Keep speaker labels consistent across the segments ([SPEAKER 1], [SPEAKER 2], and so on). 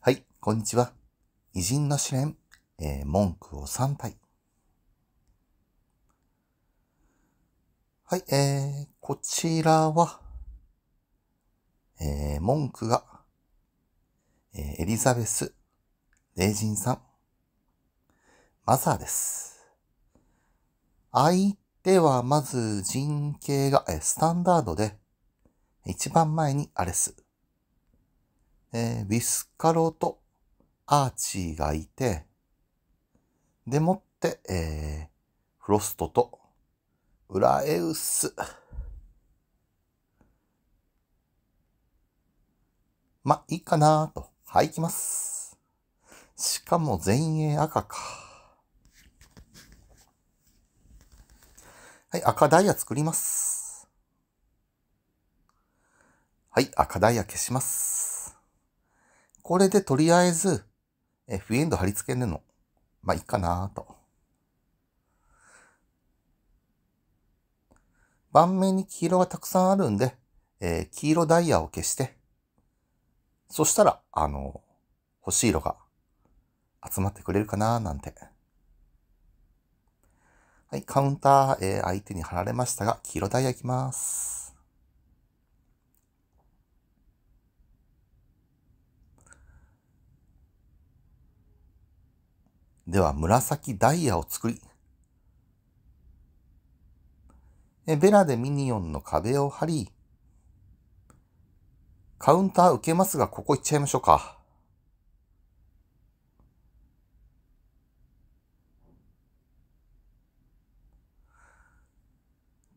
[SPEAKER 1] はい、こんにちは。偉人の試練、えー、文句を3体。はい、えー、こちらは、えー、文句が、えー、エリザベス、霊人さん、マザーです。相手はまず人形が、えー、スタンダードで、一番前にアレス。えー、ウィスカロとアーチーがいて、でもって、えー、フロストとウラエウス。まあ、いいかなと。はい、行きます。しかも前衛赤か。はい、赤ダイヤ作ります。はい、赤ダイヤ消します。これでとりあえず、え、フィエンド貼り付けるの。まあ、いいかなと。盤面に黄色がたくさんあるんで、えー、黄色ダイヤを消して、そしたら、あの、欲しい色が集まってくれるかななんて。はい、カウンター、えー、相手に貼られましたが、黄色ダイヤいきます。では紫ダイヤを作り、ベラでミニオンの壁を張り、カウンター受けますが、ここ行っちゃいましょうか。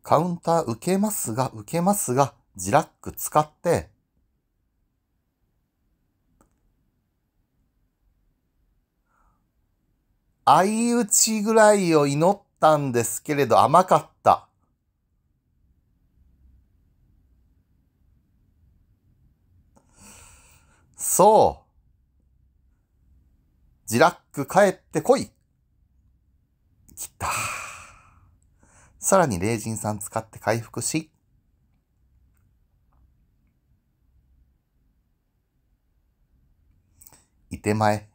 [SPEAKER 1] カウンター受けますが、受けますが、ジラック使って、相打ちぐらいを祈ったんですけれど甘かった。そう。ジラック帰ってこい。来た。さらに霊人さん使って回復し、いてまえ。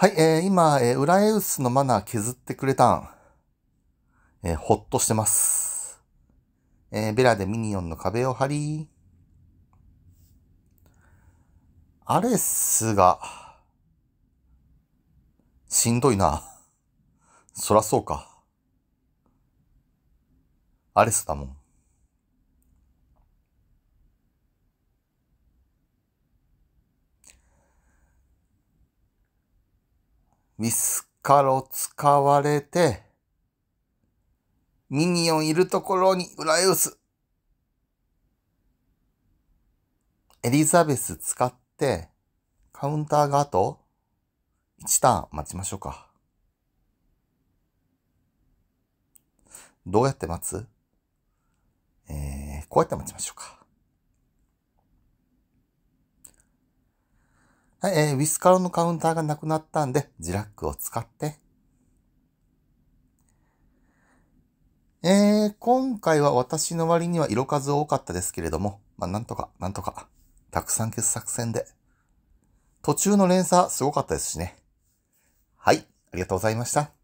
[SPEAKER 1] はい、えー、今、えー、裏エウスのマナー削ってくれたん。えー、ほっとしてます。えー、ベラでミニオンの壁を張り、アレスが、しんどいな。そらそうか。アレスだもん。ミスカロ使われて、ミニオンいるところに裏へウス。エリザベス使って、カウンターがあと、1ターン待ちましょうか。どうやって待つえー、こうやって待ちましょうか。はい、えー、ウィスカロのカウンターがなくなったんで、ジラックを使って。えー、今回は私の割には色数多かったですけれども、まあ、なんとか、なんとか、たくさん消す作戦で。途中の連鎖すごかったですしね。はい、ありがとうございました。